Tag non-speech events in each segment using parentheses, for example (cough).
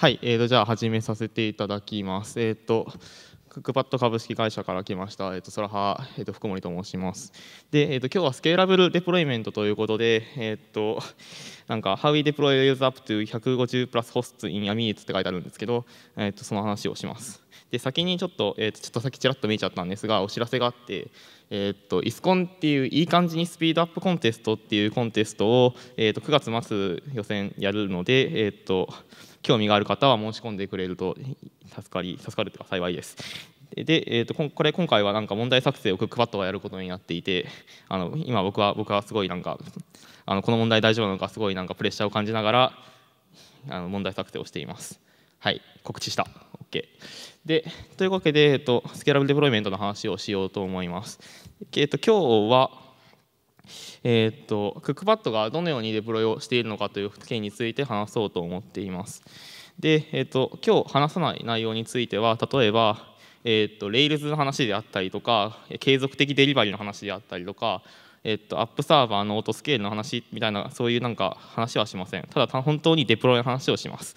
はい、えー、とじゃあ始めさせていただきます。えっ、ー、とクックパッド株式会社から来ました、えーと、ソラハ、えーと、福森と申します。で、えーと、今日はスケーラブルデプロイメントということで、えっ、ー、となんか How we deploy users up to 150 plus hosts in a m i s って書いてあるんですけど、えー、とその話をします。で先にちょっと,、えー、ちょっと先ちらっと見えちゃったんですがお知らせがあって、えー、っとイスコンっていういい感じにスピードアップコンテストっていうコンテストを、えー、っと9月末予選やるので、えー、っと興味がある方は申し込んでくれると助かり助かるというか幸いです。で、えーと、ここれ今回はなんか問題作成をクックパッドがやることになっていてあの今僕は僕はすごいなんかあのこの問題大丈夫なのかすごいなんかプレッシャーを感じながらあの問題作成をしています。はい、告知した。OK。で、というわけで、えっと、スケーラブルデプロイメントの話をしようと思います。えっと、今日は、えっと、クックパッドがどのようにデプロイをしているのかという件について話そうと思っています。で、えっと、今日話さない内容については、例えば、えっと、レイルズの話であったりとか、継続的デリバリーの話であったりとか、えっと、アップサーバーのオートスケールの話みたいなそういうなんか話はしませんただ本当にデプロイの話をします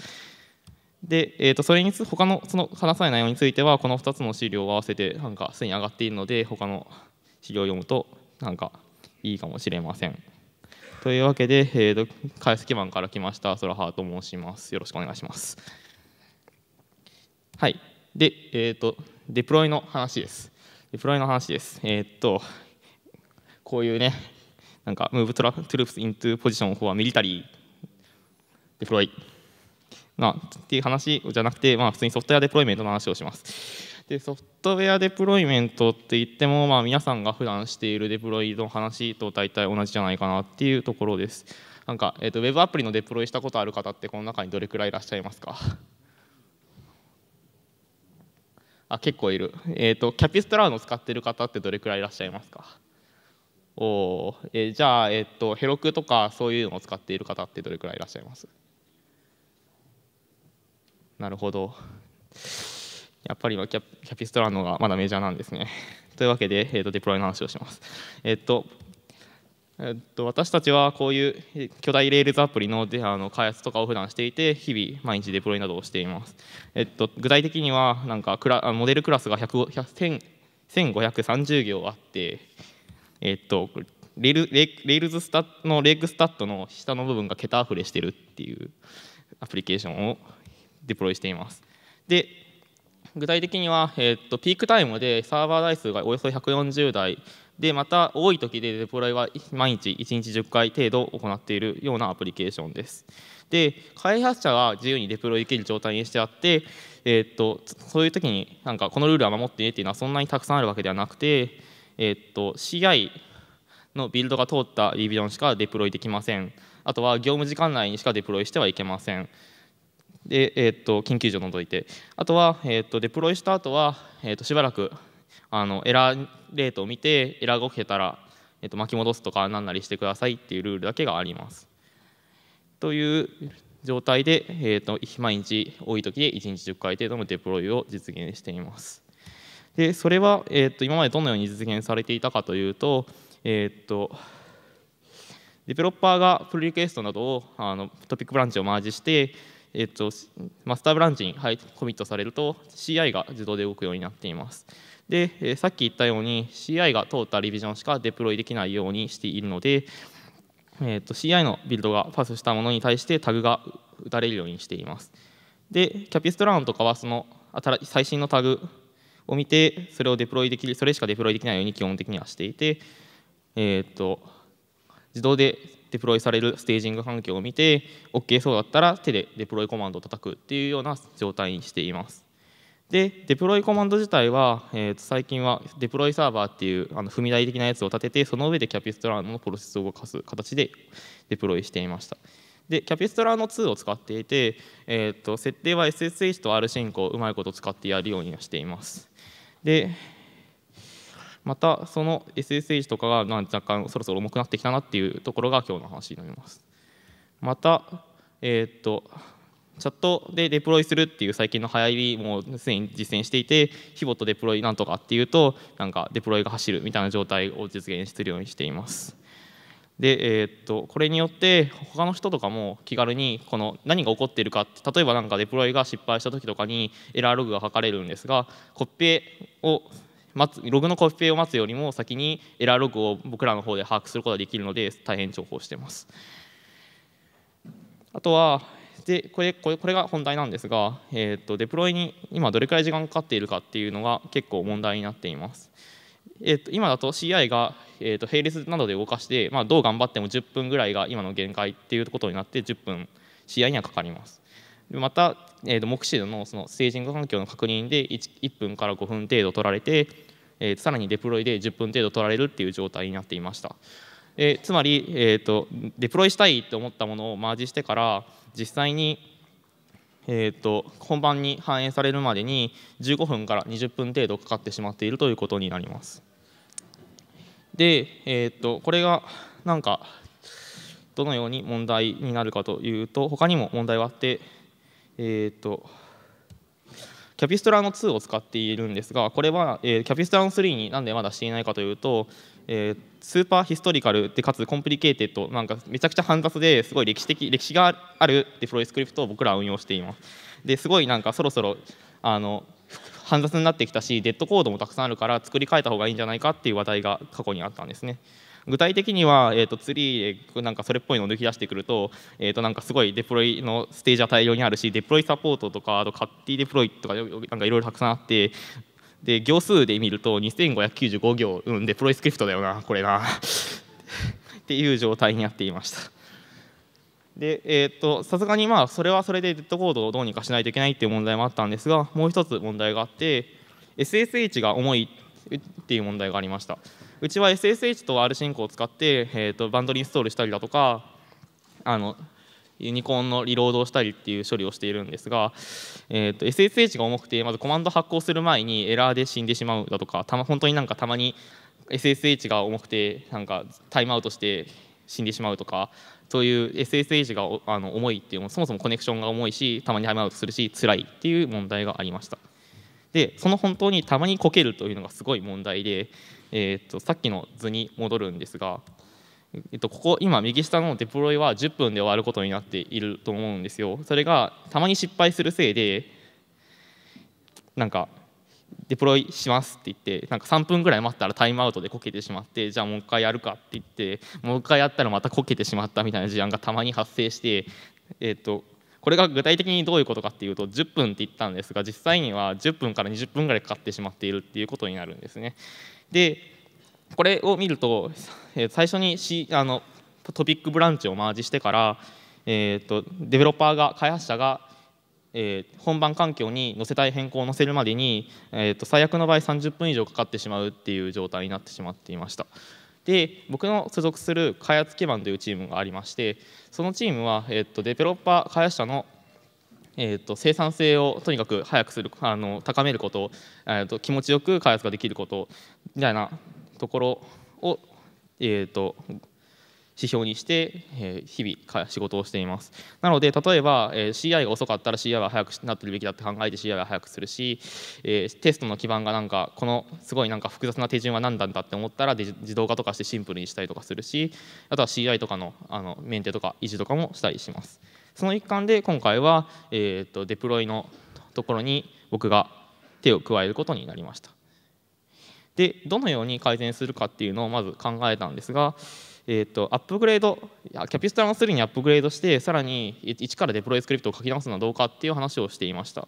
で、えー、とそれにつ他のその話さない内容についてはこの2つの資料を合わせてなんかすでに上がっているので他の資料を読むとなんかいいかもしれません。というわけで、えーと、解析版から来ましたソラハーと申します。よろしくお願いします。はい。で、えっ、ー、とデプロイの話です。デプロイの話です。えっ、ー、とこういうねなんかムーブトゥル、o o p プスイントゥ o s i t i o n for m i l デプロイまあ、っていう話じゃなくて、まあ、普通にソフトウェアデプロイメントの話をします。でソフトウェアデプロイメントって言っても、まあ、皆さんが普段しているデプロイの話と大体同じじゃないかなっていうところです。なんか、えーと、ウェブアプリのデプロイしたことある方ってこの中にどれくらいいらっしゃいますかあ結構いる、えーと。キャピストラウン使ってる方ってどれくらいいらっしゃいますかおえー、じゃあ、えーと、ヘロクとかそういうのを使っている方ってどれくらいいらっしゃいますなるほど。やっぱりキャキャピストラノがまだメジャーなんですね。(laughs) というわけで、えーと、デプロイの話をします。えっ、ー、とえっと、私たちはこういう巨大レールズアプリのあの開発とかを普段していて日々毎日デプロイなどをしています、えっと、具体的にはなんかクラモデルクラスが1530行あって、えっと、レールレレールズスタのレッグスタットの下の部分が桁あふれしてるっていうアプリケーションをデプロイしています。で具体的には、えー、っとピークタイムでサーバー台数がおよそ140台でまた多い時でデプロイは毎日1日10回程度行っているようなアプリケーションです。で開発者が自由にデプロイできる状態にしてあって、えー、っとそういう時になんかこのルールは守ってねっていうのはそんなにたくさんあるわけではなくて、えー、っと CI のビルドが通ったリビジョンしかデプロイできません。あとは業務時間内にしかデプロイしてはいけません。で、えー、っと緊急時を除いてあとは、えー、っとデプロイした後は、えー、っとしばらくあのエラーレートを見てエラーが起きてたら、えー、っと巻き戻すとか何なりしてくださいっていうルールだけがあります。という状態で、えーと、毎日多い時で1日10回程度のデプロイを実現しています。でそれは、えーと、今までどのように実現されていたかというと,、えーと、とデベロッパーがプルリクエストなどをあのトピックブランチをマージしてえっと、マスターブランチに、はい、コミットされると CI が自動で動くようになっています。で、えさっき言ったように CI が通ったリビジョンしかデプロイできないようにしているので、えー、と CI のビルドがパスしたものに対してタグが打たれるようにしています。で、キャピストラウンとかはその最新のタグを見て、それをデプロイできる、それしかデプロイできないように基本的にはしていて、えー、と自動でデプロイされるステージング環境を見て OK そうだったら手でデプロイコマンドを叩くっていうような状態にしています。でデプロイコマンド自体は、えー、と最近はデプロイサーバーっていうあの踏み台的なやつを立ててその上でキャピストラーのプロセスを動かす形でデプロイしていました。でキャピストラーノ2を使っていて、えー、と設定は SSH と R 進行をうまいこと使ってやるようにはしています。でまたその SSH とかが若干そろそろ重くなってきたなっていうところが今日の話になりますまたえー、っとチャットでデプロイするっていう最近の流行りもすでに実践していてヒボとデプロイなんとかっていうとなんかデプロイが走るみたいな状態を実現するようにしていますで、えー、っとこれによって他の人とかも気軽にこの何が起こっているかって例えばなんかデプロイが失敗した時とかにエラーログが書かれるんですがコピペを待つログのコピペを待つよりも先にエラーログを僕らの方で把握することができるので大変重宝しています。あとはでこれこれこれが本題なんですが、えーと、デプロイに今どれくらい時間かかっているかっていうのが結構問題になっています。えーと、今だと CI が、えーと、と並列などで動かして、まあ、どう頑張っても10分ぐらいが今の限界っていうことになって10分 CI にはかかります。また、えーと、と目視のそのステージング環境の確認で 1, 1分から5分程度取られて、えー、さらにデプロイで10分程度取られるっていう状態になっていました。えー、つまり、えーと、デプロイしたいと思ったものをマージしてから実際に、えーと、本番に反映されるまでに15分から20分程度かかってしまっているということになります。で、えーとこれがなんかどのように問題になるかというと他にも問題はあってえっ、ー、とキャピストラの2を使っているんですがこれは、えー、キャピストラの3になんでまだしていないかというと、えー、スーパーヒストリカルでかつコンプリケーテッドなんかめちゃくちゃ煩雑ですごい歴史的歴史があるデフロイスクリプトを僕らは運用していますですごいなんかそろそろあの煩雑になってきたしデッドコードもたくさんあるから作り変えた方がいいんじゃないかっていう話題が過去にあったんですね具体的には、えーと、ツリーでなんかそれっぽいのを抜き出してくると,、えー、となんかすごいデプロイのステージは大量にあるしデプロイサポートとかあとカッティデプロイとかなんかいろいろたくさんあってで行数で見ると2595行うんデプロイスクリプトだよなこれな (laughs) っていう状態になっていました。でえーと、とさすがにまあそれはそれでデッドコードをどうにかしないといけないっていう問題もあったんですがもう一つ問題があって SSH が重いっていう問題がありましたうちは SSH と R 進行を使って、えーと、バンドリインストールしたりだとかあのユニコーンのリロードをしたりっていう処理をしているんですが、えーと、と SSH が重くてまずコマンド発行する前にエラーで死んでしまうだとかた、ま、本当になんかたまに SSH が重くてなんかタイムアウトして死んでしまうとかそういう SSH があの重いっていうそもそもコネクションが重いしたまにタイムアウトするし辛いっていう問題がありましたでその本当にたまにこけるというのがすごい問題でえー、とさっきの図に戻るんですが、えっと、ここ今右下のデプロイは10分で終わることになっていると思うんですよそれがたまに失敗するせいでなんかデプロイしますって言ってなんか3分ぐらい待ったらタイムアウトでこけてしまってじゃあもう一回やるかって言ってもう一回やったらまたこけてしまったみたいな事案がたまに発生して、えー、とこれが具体的にどういうことかっていうと10分って言ったんですが実際には10分から20分ぐらいかかってしまっているっていうことになるんですね。でこれを見ると最初にあのトピックブランチをマージしてから、えーと、デベロッパーが開発者が、えー、本番環境に載せたい変更を載せるまでに、えーと、と最悪の場合30分以上かかってしまうっていう状態になってしまっていました。で僕の所属する開発基盤というチームがありましてそのチームは、えー、とデベロッパー開発者のえーと、生産性をとにかく早くするあの高めることえーと、気持ちよく開発ができることみたいなところを、えーと指標にして、え日々仕事をしていますなので例えば、え CI が遅かったら CI は早くなってるべきだって考えて CI は早くするし、えテストの基盤がなんかこのすごいなんか複雑な手順は何なんだって思ったら自動化とかしてシンプルにしたりとかするしあとは CI とかのあのメンテとか維持とかもしたりしますその一環で今回は、えー、とデプロイのところに僕が手を加えることになりましたでどのように改善するかっていうのをまず考えたんですがえーと、アップグレードキャピストラン3にアップグレードしてさらに一からデプロイスクリプトを書き直すのはどうかっていう話をしていました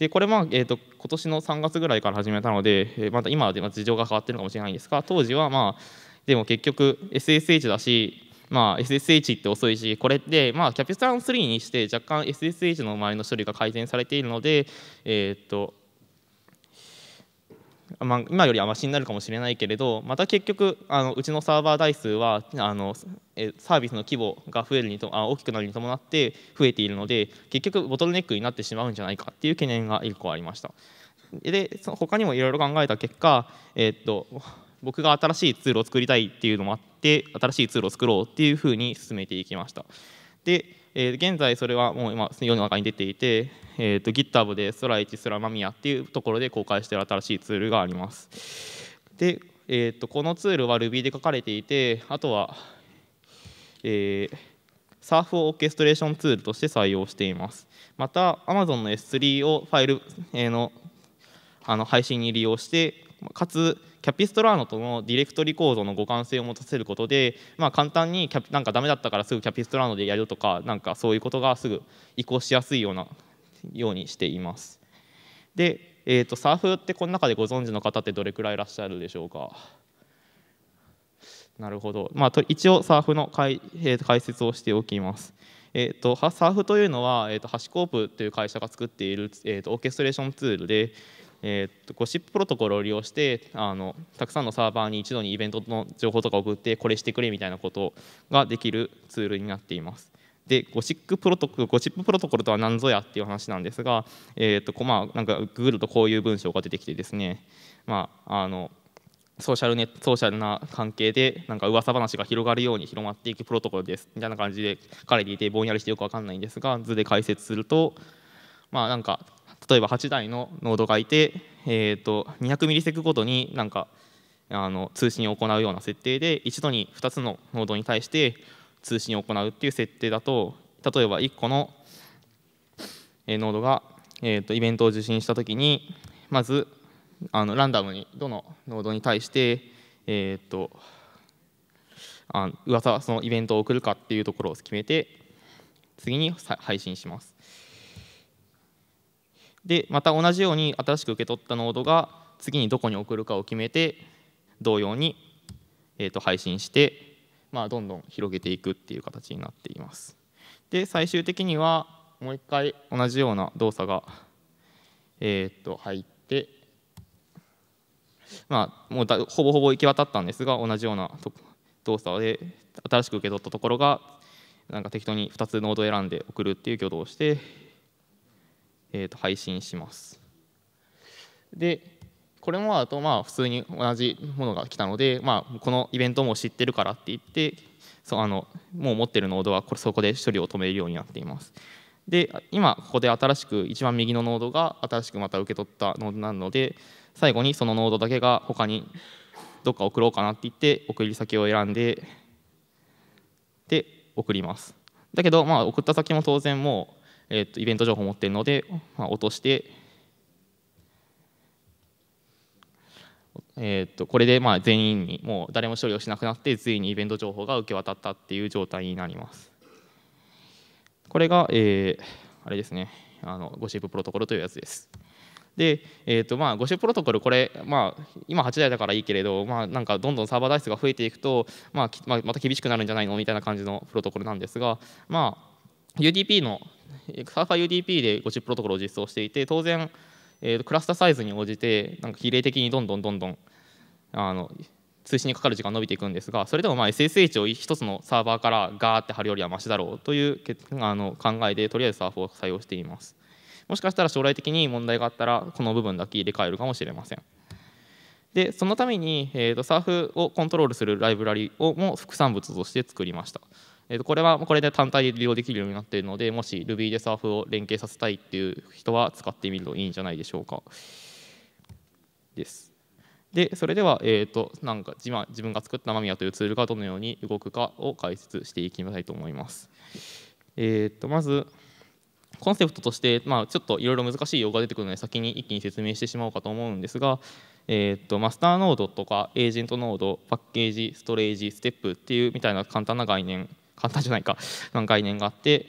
でこれまあ、えーと、今年の3月ぐらいから始めたので、えまだ今で事情が変わってるかもしれないんですが当時はまあでも結局 SSH だしまあ、SSH って遅いしこれってまあキャピストラン3にして若干 SSH の周りの処理が改善されているのでえっ、とまあ、今よりはましになるかもしれないけれどまた結局あのうちのサーバー台数はあのえサービスの規模が増えるにとあ大きくなるに伴って増えているので結局ボトルネックになってしまうんじゃないかっていう懸念が1個ありました。でその他にもいろいろ考えた結果、えー、っと僕が新しいツールを作りたいっていうのもあって新しいツールを作ろうっていうふうに進めていきました。でえー、現在それはもう今世の中に出ていて、えーと、GitHub でストライチスラマミアっていうところで公開している新しいツールがあります。で、えーと、とこのツールは Ruby で書かれていてあとは、えー、サーフオーケストレーションツールとして採用しています。また Amazon の S3 をファイルのあの配信に利用してかつキャピストラーノとのディレクトリ構造の互換性を持たせることで、まあ、簡単にキャなんかダメだったからすぐキャピストラーノでやるとかなんかそういうことがすぐ移行しやすいようなようにしています。で、えーと、サーフってこの中でご存知の方ってどれくらいいらっしゃるでしょうか。なるほど、まあ、一応サーフの解,、えー、解説をしておきます。えーと、サーフというのは、えーと、ハシコープという会社が作っている、えーとオーケストレーションツールでえー、っとゴシッププロトコルを利用してあのたくさんのサーバーに一度にイベントの情報とか送ってこれしてくれみたいなことができるツールになっています。でゴシックプロトコルゴシッププロトコルとは何ぞやっていう話なんですが、えー、っとまあ、なんか Google とこういう文章が出てきてですね、まあ、あのソーシャルネソーシャルな関係でなんか噂話が広がるように広まっていくプロトコルですみたいな感じで彼にいてぼんやりしてよく分かんないんですが図で解説するとまあなんか例えば8台のノードがいて、えーと、200ミリセクごとになんかあの通信を行うような設定で一度に2つのノードに対して通信を行うっていう設定だと例えば1個のノードが、えーと、イベントを受信したときにまずあのランダムにどのノードに対して、えーと、あの噂そのイベントを送るかっていうところを決めて次に配信します。でまた同じように新しく受け取ったノードが次にどこに送るかを決めて同様に、えー、と配信して、まあ、どんどん広げていくっていう形になっています。で最終的にはもう一回同じような動作が、えー、と入って、まあ、もうだほぼほぼ行き渡ったんですが同じような動作で新しく受け取ったところがなんか適当に2つノードを選んで送るっていう挙動をしてえー、と配信します。でこれもあとまあ普通に同じものが来たので、まあ、このイベントも知ってるからって言ってそうあのもう持ってるノードはこれそこで処理を止めるようになっています。で今ここで新しく一番右のノードが新しくまた受け取ったノードなので最後にそのノードだけが他にどっか送ろうかなって言って送り先を選んでで送ります。だけどまあ送った先も当然もうえー、とイベント情報を持っているので、まあ、落として、えー、とこれでまあ全員にもう誰も処理をしなくなって全員にイベント情報が受け渡ったっていう状態になります。これが、えー、あれですねあのゴシッププロトコルというやつです。で、えーとまあ、ゴシッププロトコル、これ、まあ、今8台だからいいけれど、まあ、なんかどんどんサーバー台数が増えていくと、まあまあ、また厳しくなるんじゃないのみたいな感じのプロトコルなんですが、まあ、UDP のサーファー UDP で50プロトコルを実装していて当然、えー、クラスターサイズに応じてなんか比例的にどんどんどんどんあの通信にかかる時間伸びていくんですがそれでもまあ SSH を1つのサーバーからガーって貼るよりはましだろうというあの考えでとりあえずサーフを採用していますもしかしたら将来的に問題があったらこの部分だけ入れ替えるかもしれませんでそのために、えーとサーフをコントロールするライブラリをも副産物として作りましたえー、とこれはこれで単体で利用できるようになっているのでもし Ruby でサーフを連携させたいっていう人は使ってみるといいんじゃないでしょうか。です。でそれでは、えーと、なんか自自分が作ったマミヤというツールがどのように動くかを解説していきたいと思います。えーと、まずコンセプトとして、まあ、ちょっといろいろ難しい用語が出てくるので先に一気に説明してしまおうかと思うんですが、えーとマスターノードとかエージェントノードパッケージストレージステップっていうみたいな簡単な概念簡単じゃないか、概念があって、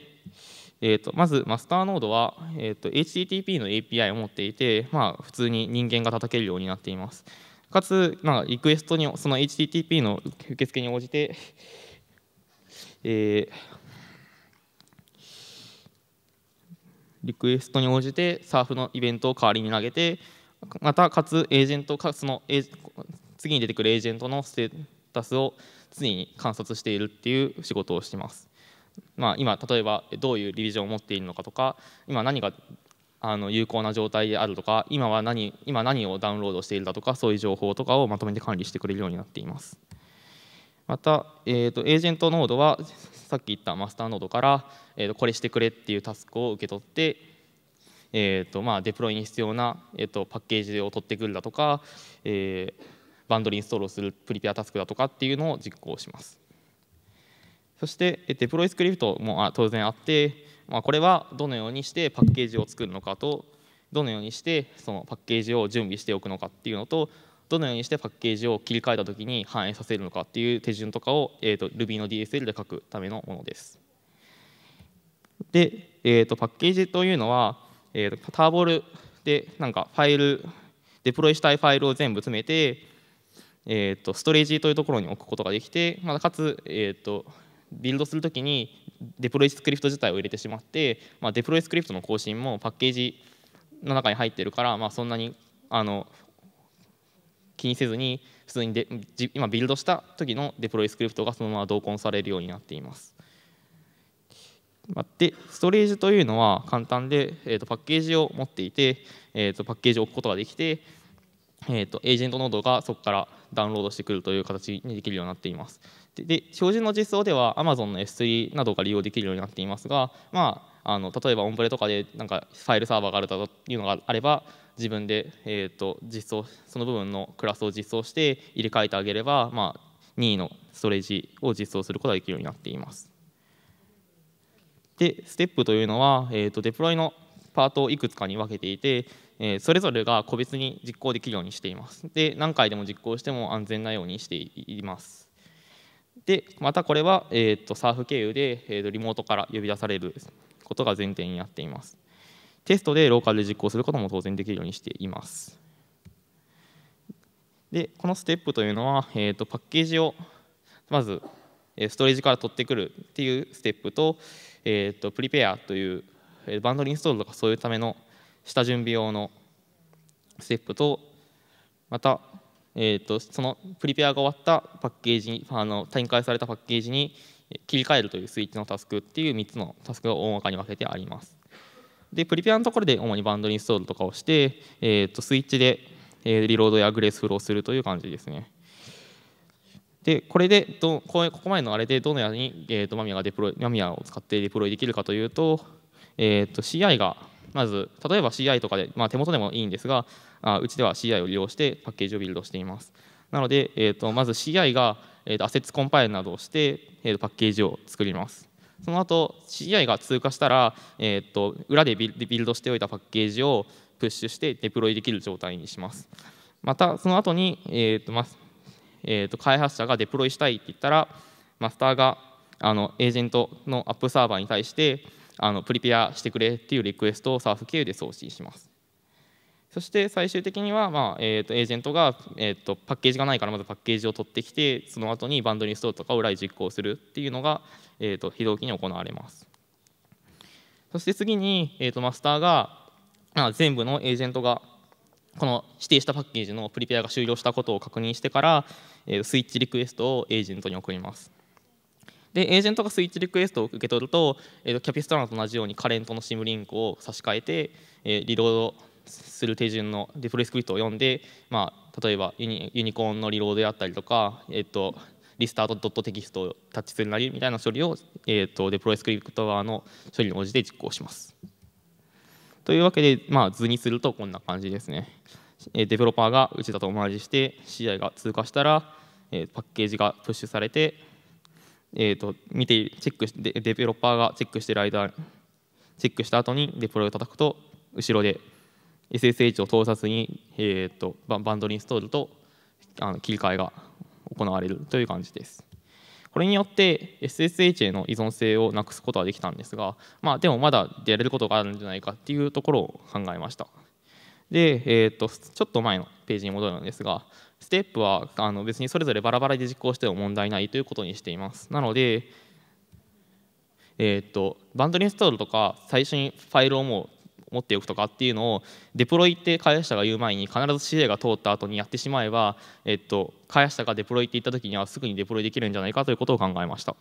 えーと、まずマスターノードは、えーと、HTTP の API を持っていて、まあ、普通に人間が叩けるようになっています。かつ、まあ、リクエストにその HTTP の受付に応じて、えー、リクエストに応じてサーフのイベントを代わりに投げてまたかつエージェントかその次に出てくるエージェントのステータスを常に観察しているっていう仕事をしてます。まあ、今例えばどういうリビジョンを持っているのかとか今何があの有効な状態であるとか今は何今何をダウンロードしているだとかそういう情報とかをまとめて管理してくれるようになっています。また、えーと、エージェントノードはさっき言ったマスターノードから、えーと、これしてくれっていうタスクを受け取って、えーとまあ、デプロイに必要な、えーと、とパッケージを取ってくるだとか、えーバンドリインストールをするプリペアタスクだとかっていうのを実行します。そしてデプロイスクリプトも当然あって、まあ、これはどのようにしてパッケージを作るのかとどのようにしてそのパッケージを準備しておくのかっていうのとどのようにしてパッケージを切り替えた時に反映させるのかっていう手順とかを、えーと、Ruby の DSL で書くためのものです。で、えーと、パッケージというのは、えーとターボルでなんかファイルデプロイしたいファイルを全部詰めてえーと、ストレージというところに置くことができて、まだかつ、えーと、ビルドするときにデプロイスクリプト自体を入れてしまって、まあ、デプロイスクリプトの更新もパッケージの中に入ってるから、まあ、そんなにあの気にせずに普通にで今ビルドした時のデプロイスクリプトがそのまま同梱されるようになっています。でストレージというのは簡単で、えーと、パッケージを持っていて、えーと、パッケージを置くことができて、えーとエージェントノードがそこからダウンロードしてくるという形にできるようになっています。で標準の実装では Amazon の S3 などが利用できるようになっていますが、まあ、あの例えばオンプレとかでなんかファイルサーバーがあるというのがあれば自分で、えー、と実装その部分のクラスを実装して入れ替えてあげれば、まあ、任意のストレージを実装することができるようになっています。でステップというのは、えー、とデプロイのパートをいくつかに分けていてえそれぞれが個別に実行できるようにしています。で何回でも実行しても安全なようにしています。でまたこれは、えーと、サーフ経由で、えーと、リモートから呼び出されることが前提になっています。テストでローカルで実行することも当然できるようにしています。でこのステップというのは、えーと、パッケージをまずストレージから取ってくるっていうステップと,、えー、とプリペアというバンドリインストールとかそういうための下準備用のステップとまた、えーと、そのプリペアが終わったパッケージあの展開されたパッケージに切り替えるというスイッチのタスクっていう3つのタスクが大まかに分けてあります。でプリペアのところで主にバンドインストールとかをして、えーと、スイッチで、えリロードやグレースフローするという感じですね。でこれでどこここまでのあれでどのように、えーと、とマミアがデプロイマミアを使ってデプロイできるかというと,、えー、と CI がまず例えば CI とかで、まあ、手元でもいいんですがあうちでは CI を利用してパッケージをビルドしていますなので、えーと、まず CI が、えーと、アセッツコンパイルなどをして、えーと、とパッケージを作りますその後 CI が通過したら、えー、と裏でビルドしておいたパッケージをプッシュしてデプロイできる状態にしますまたその後に、えーとまえー、と開発者がデプロイしたいって言ったらマスターがあのエージェントのアップサーバーに対して、あのプリペアしてくれっていうリクエストを SARS 経由で送信します。そして最終的には、まあえーと、エージェントが、えーと、パッケージがないからまずパッケージを取ってきてその後にバンドリストールとかを来実行するっていうのが、えーと、非同期に行われますそして次に、えー、とマスターがあ全部のエージェントがこの指定したパッケージのプリペアが終了したことを確認してから、えー、スイッチリクエストをエージェントに送りますでエージェントがスイッチリクエストを受け取ると,、えー、とキャピストラナと同じようにカレントの SIM リンクを差し替えて、えー、リロードする手順のデプロイスクリプトを読んで、まあ、例えばユニユニコーンのリロードであったりとか、えーと、リスタートドットテキストをタッチするなりみたいな処理を、えーと、デプロイスクリプト側の処理に応じて実行します。というわけで、まあ、図にするとこんな感じですね。デベロッパーが打ちたと同じして CI が通過したら、えー、パッケージがプッシュされてえーと、見てチェックしデベロッパーがチェックしてる間チェックした後にデプロイを叩くと後ろで SSH を通さずに、えーと、バンドリインストールとあの切り替えが行われるという感じです。これによって SSH への依存性をなくすことはできたんですが、まあ、でもまだやれることがあるんじゃないかっていうところを考えました。で、えーと、ちょっと前のページに戻るんですが、ステップはあの別にそれぞれバラバラで実行しても問題ないということにしています。なので、えーと、バンドインストールとか最初にファイルをもう持っておくとかっていうのをデプロイって開発者が言う前に必ず指令が通った後にやってしまえば、えーと、開発者がデプロイって言った時にはすぐにデプロイできるんじゃないかということを考えました。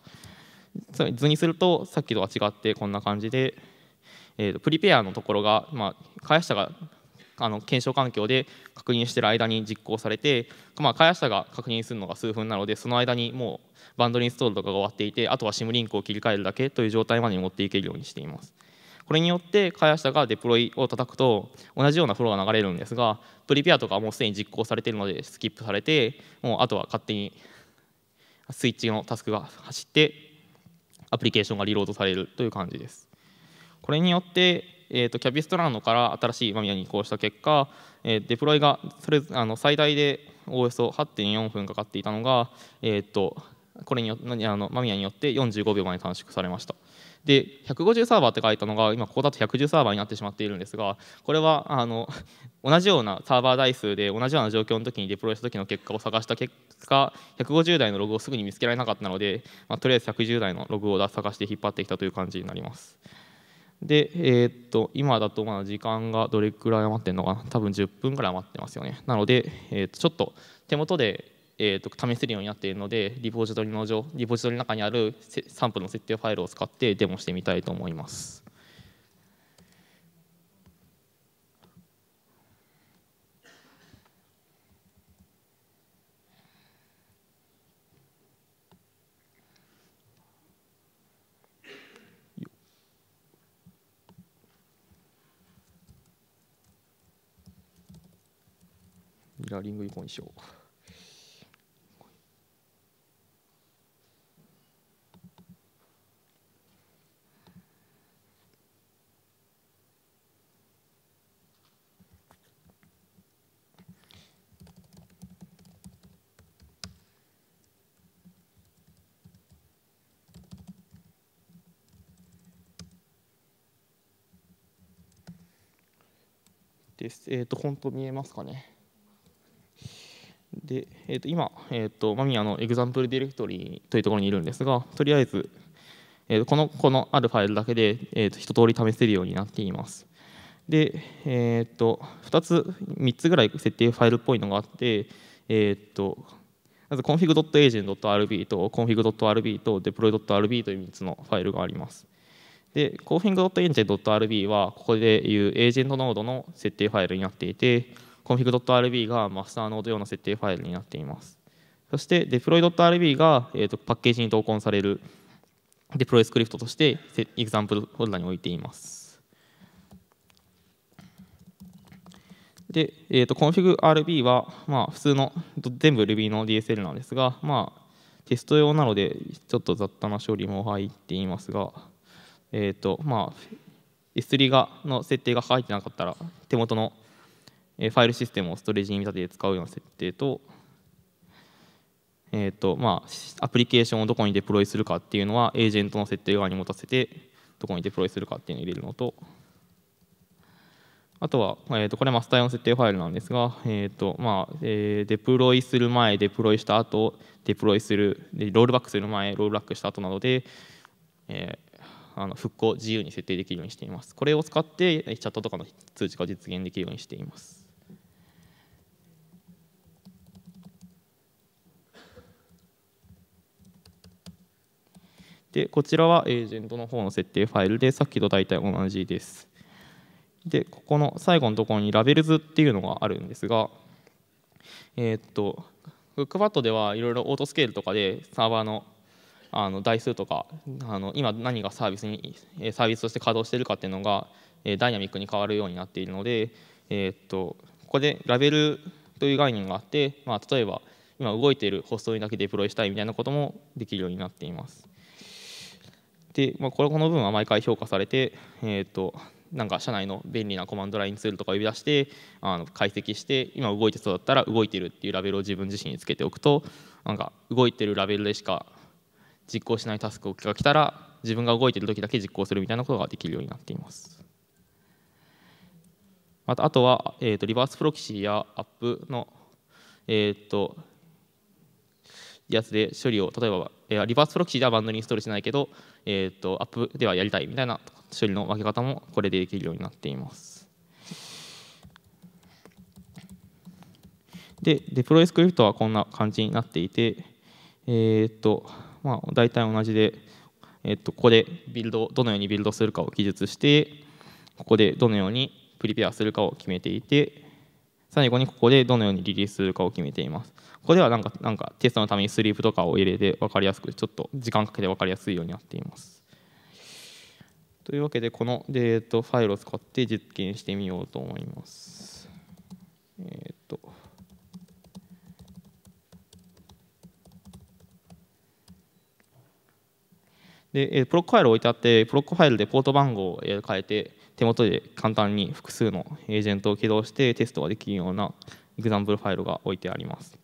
図にするとさっきとは違ってこんな感じで、えーと、とプリペアのところが、まあ、開発者があの検証環境で確認している間に実行されて、まあ、開発者が確認するのが数分なのでその間にもうバンドインストールとかが終わっていてあとは SIM リンクを切り替えるだけという状態まで持っていけるようにしています。これによって開発者がデプロイを叩くと同じようなフローが流れるんですがプリペアとかはもうすでに実行されているのでスキップされてもうあとは勝手にスイッチのタスクが走ってアプリケーションがリロードされるという感じです。これによってえーと、キャビストランドから新しいマミヤに移行した結果、えー、デプロイがそれあの最大でおよそ8.4分かかっていたのが、えーと、とこれによあのマミヤによって45秒まで短縮されました。で150サーバーって書いたのが今ここだと110サーバーになってしまっているんですがこれはあの同じようなサーバー台数で同じような状況の時にデプロイした時の結果を探した結果150台のログをすぐに見つけられなかったので、まあ、とりあえず110台のログを探して引っ張ってきたという感じになります。で、えー、っと今だとまだ時間がどれくらい余ってるのかな多分10分ぐらい余ってますよねなので、えー、っとちょっと手元で、えー、っと試せるようになっているのでリポジトリの上リポジトリの中にあるサンプルの設定ファイルを使ってデモしてみたいと思います。ミラーリング遺言書。です。えっ、ー、と、本当見えますかね。で、えー、と今、えーと、マミヤのエグザンプルディレクトリーというところにいるんですが、とりあえず、えー、とこのこのあるファイルだけで、えー、と一通り試せるようになっています。で、えー、と2つ、3つぐらい設定ファイルっぽいのがあって、えー、とまず config.agent.rb と config.rb と deploy.rb という3つのファイルがあります。で、config.agent.rb はここでいうエージェントノードの設定ファイルになっていて、config.rb がマスターノード用の設定ファイルになっています。そして deploy.rb が、えーと、パッケージに投稿されるデプロイスクリプトとしてエグザンプルフォルダに置いています。で、えーと、config.rb は、まあ、普通の全部 Ruby の DSL なんですが、まあ、テスト用なのでちょっと雑多な処理も入っていますが、えーとまあ、S3 がの設定が入ってなかったら手元のえファイルシステムをストレージに見立てて使うような設定と,、えーとまあ、アプリケーションをどこにデプロイするかっていうのはエージェントの設定側に持たせてどこにデプロイするかっていうのを入れるのとあとは、えー、とこれマスター用の設定ファイルなんですが、えーとまあえー、デプロイする前デプロイした後デプロイするロールバックする前ロールバックした後などで、えーあの復興自由に設定できるようにしています。これを使ってチャットとかの通知が実現できるようにしています。でこちらはエージェントの方の設定ファイルでさっきと大体同じです。でここの最後のところにラベルズっていうのがあるんですが、えー、っとフックバッドではいろいろオートスケールとかでサーバーのあの台数とかあの今何がサービスにサービスとして稼働しているかっていうのがダイナミックに変わるようになっているので、えー、っとここでラベルという概念があって、まあ、例えば今動いているホストにだけデプロイしたいみたいなこともできるようになっています。で、まあ、これこの分は毎回評価されて、えーと、なんか社内の便利なコマンドラインツールとか呼び出してあの解析して今動いてそうだったら動いてるっていうラベルを自分自身につけておくとなんか動いてるラベルでしか実行しないタスクが来たら自分が動いてる時だけ実行するみたいなことができるようになっています。またあとは、えーと、リバースプロキシーやアップの、えーとやつで処理を例えば、えリバースプロキシではバンドにインストールしないけど、えーと、アップではやりたいみたいな処理の分け方もこれでできるようになっています。で、デプロイスクリプトはこんな感じになっていて、えっ、ー、と、まあ、大体同じで、えっ、ー、と、ここでビルド、どのようにビルドするかを記述して、ここでどのようにプリペアするかを決めていて、最後にここでどのようにリリースするかを決めています。ここではなんかなんかテストのためにスリープとかを入れて分かりやすくちょっと時間かけて分かりやすいようになっています。というわけでこのデートファイルを使って実験してみようと思います。えっ、とで、プロックファイルを置いてあって、プロックファイルでポート番号を変えて、手元で簡単に複数のエージェントを起動してテストができるようなエグザンブルファイルが置いてあります。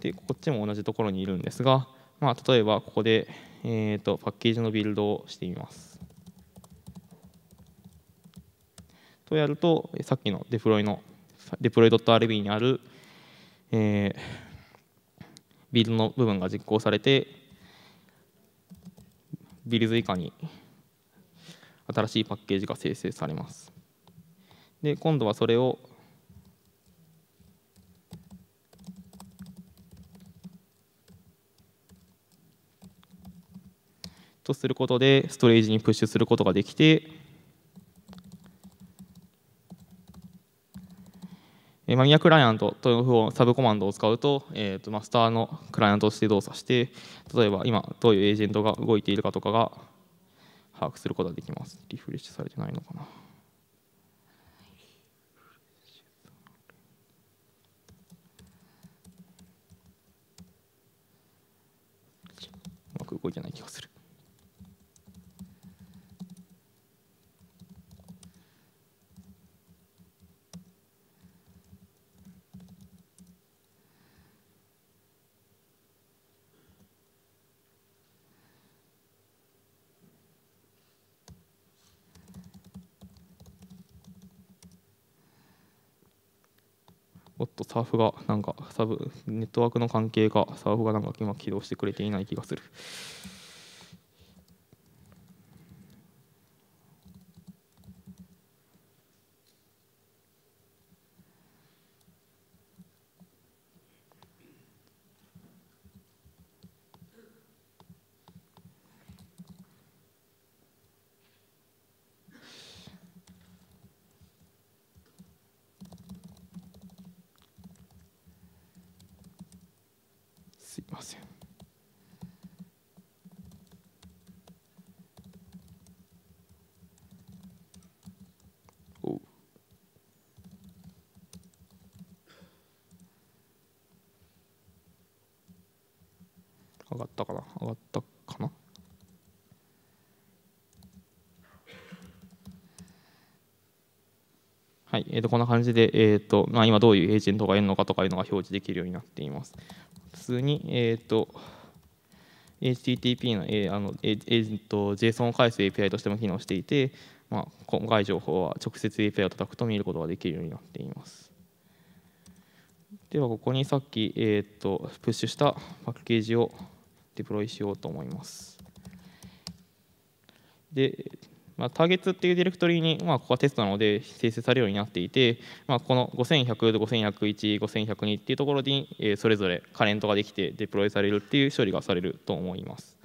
でこっちも同じところにいるんですが、まあ、例えばここで、えーと、とパッケージのビルドをしてみます。とやるとさっきのデプロイのデプロイ .rb にある、えー、ビルドの部分が実行されてビルズ以下に新しいパッケージが生成されます。で、今度はそれをとすることでストレージにプッシュすることができてマニアクライアントというサブコマンドを使うと,、えー、とマスターのクライアントとして動作して例えば今どういうエージェントが動いているかとかが把握することができます。リフレッシュされてないのかな。うまく動いてない気がする。おっとサーフがなんかサブネットワークの関係がサーフがなんか今起動してくれていない気がする上がったかな上がったかなはい、えー、とこんな感じで、えーとまあ、今どういうエージェントがいるのかとかいうのが表示できるようになっています。普通に、えーと、HTTP の,、えー、あのえー、と JSON を返す API としても機能していて、まあ、今回情報は直接 API を叩くと見ることができるようになっています。ではここにさっき、えーとプッシュしたパッケージをデプロイしようと思います。で、まあ、ターゲットっていうディレクトリに、まあ、ここはテストなので生成されるようになっていて、まあ、この5100、5101、5102っていうところに、えー、それぞれカレントができてデプロイされるっていう処理がされると思います。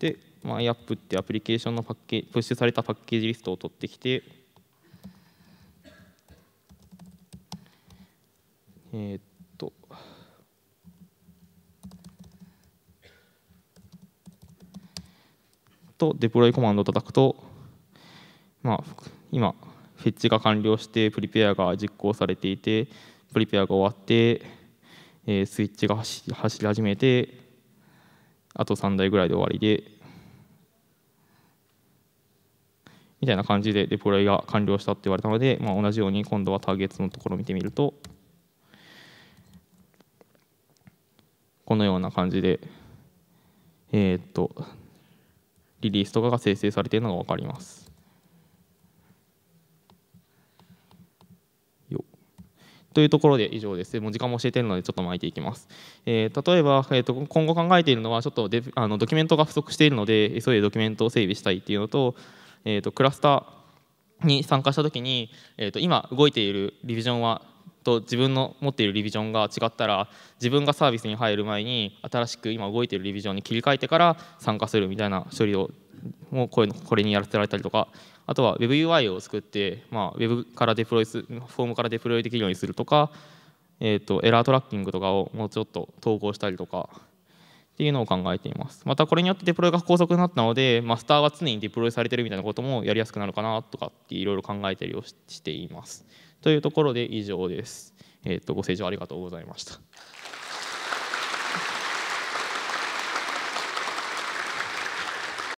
で、まあ、アップってアプリケーションのパッケプッシュされたパッケージリストを取ってきて、デプロイコマンドを叩くと、まあ、今、フェッチが完了して、プリペアが実行されていて、プリペアが終わって、えー、スイッチが走り始めて、あと3台ぐらいで終わりで、みたいな感じでデプロイが完了したって言われたので、まあ、同じように今度はターゲットのところを見てみると、このような感じで、えー、っと、リリースとかが生成されているのが分かります。というところで以上です。もう時間も教えてるのでちょっと巻いていきます。えー、例えば、えーと、今後考えているのはちょっとデあのドキュメントが不足しているので急いでドキュメントを整備したいっていうのと,、えーと、クラスターに参加したときに、えーと、と今動いているリビジョンはと自分の持っているリビジョンが違ったら自分がサービスに入る前に新しく今動いているリビジョンに切り替えてから参加するみたいな処理をもうこのこれにやらせられたりとかあとは WebUI を作って、まあ、Web からデプロイすフォームからデプロイできるようにするとか、えーと、とエラートラッキングとかをもうちょっと統合したりとかっていうのを考えていますまたこれによってデプロイが高速になったのでマスターが常にデプロイされてるみたいなこともやりやすくなるかなとかっていろいろ考えたりをしています。というところで以上です。えー、っとご清聴ありがとうございました。